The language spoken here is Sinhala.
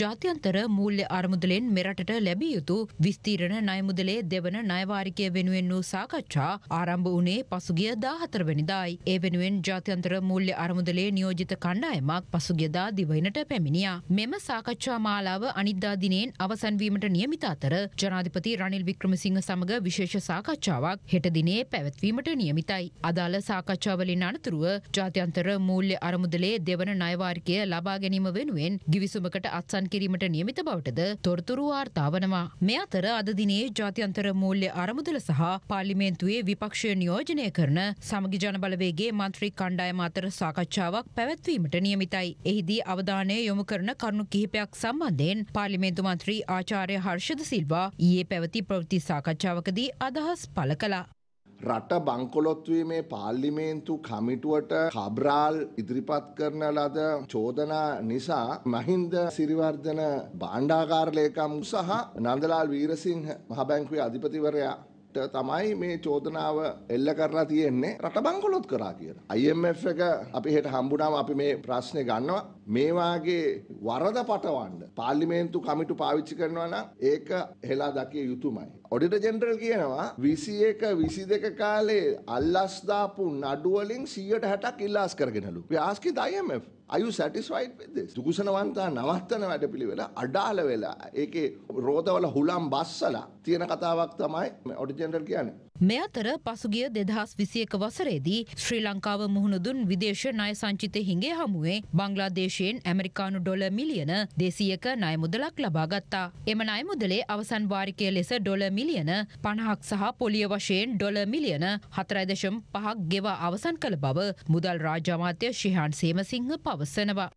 ජාත්‍යන්තර මූල්‍ය අරමුදලෙන් මෙරටට ලැබිය යුතු විස්තීරණ නයමුදලේ දෙවන නයවාරිකය වෙනුවෙන් වූ සාකච්ඡා ආරම්භ වනේ පසුගිය දාහතරවැනිදායි. ඒ වෙනුවෙන් ජාත්‍යන්තර මූල්‍ය අරමුදලේ නියෝජිත කණ්ඩායමක් පසුගියදා දිවයිනට පැමිණියා. මෙම සාකච්ඡා මාලාව අනිද්දාදිනයෙන් අවසන්වීමට නියමිත අතර ජනාධිපති රනිල් වික්‍රමසිංහ සමඟ විශේෂ සාකච්ඡාවක් හෙටදිනේ පැවැත්වීමට නියමිතයි. අදාළ සාකච්ඡාවලින් අනතුරුව ජාත්‍යන්තර මූල්‍ය අරමුදලේ දෙවන නයවාර්කය ලබා ගැනීම වෙනුවෙන් ගිවිසුමකට අත්සන් අවසන් කිරීමට නියමිත බවටද තොරතුරු වාර්තාවනවා. මෙ අතර අදදිනේ ජාතියන්තර මූල්‍ය අරමුදල සහ පාලිමේන්තුවේ විපක්ෂය නියෝජනය කරන සමගි ජනබලවේගේ මන්ත්‍රී කණ්ඩායම අතර සාකච්ඡාවක් පැවැත්වීමට නියමිතයි. එහිදී අවධානය යොමු කරන කරුණු කිහිපයක් සම්බන්ධයෙන් පාලිමේන්තු මන්ත්‍රී ආචාරය හර්ෂද සිල්වා ඊයේ පැවති ප්‍රවෘති සාකච්ඡාවකදී අදහස් පළ කලා. රට බංකොලොත්වීමේ පාර්ලිමේන්තු කමිටුවට කබ්රාල් ඉදිරිපත් කරන ලද චෝදනා නිසා මහින්ද සිරිවර්ධන බාණ්ඩාකාරලේකම් සහ නන්දලාල් වීරසිංහ මහබැංකුවේ අධිපතිවරයා තමයි මේ චෝදනාව එල්ල කරලා තියෙන්නේ රට බංකොලොත් කරා කියලා. IMF එක අපි හෙට හම්බුනාම අපි මේ ප්‍රශ්නේ ගන්නවා. මේ වාගේ වරද පටවන්න පාර්ලිමේන්තු කමිටු පාවිච්චි කරනවා නම් ඒක හෙලා දකිය යුතුමයි. ඔඩිටර් ජෙනරල් කියනවා 21 22 කාලේ අල්ලස් දාපු නඩු වලින් 160ක් ඉල්ලාස් කරගෙනලු. We asked IMF Are you satisfied with this? දුකුසනවන්තා නවත්තන වැඩපිළිවෙල අඩාල වෙලා ඒකේ රෝතවල හුලම් බස්සලා තියෙන කතාවක් තමයි ඔරිජිනල් කියන්නේ. මේ අතර පසුගිය දෙදහස් විසියක වසරේදී ශ්‍රී ලංකාව මුහුණදුන් විදේශ ණය සංචිත හිඟේ හමුවේ බංගලාදේශයෙන් ඇමරිකානු ඩොල මිලියන දෙසියක ණය මුදලක් ලබා ගත්තා. එම ණය මුදලේ අවසන් වාරිකය ලෙස ඩොල මිලියන පණහක් සහ පොලිය වශයෙන් ඩොල මිලියන හතරයිදශම් පහක් ගෙවා අවසන් කළ බව මුදල් රාජාමාත්‍ය ශිහාන් සේමසිංහ පවසනවා.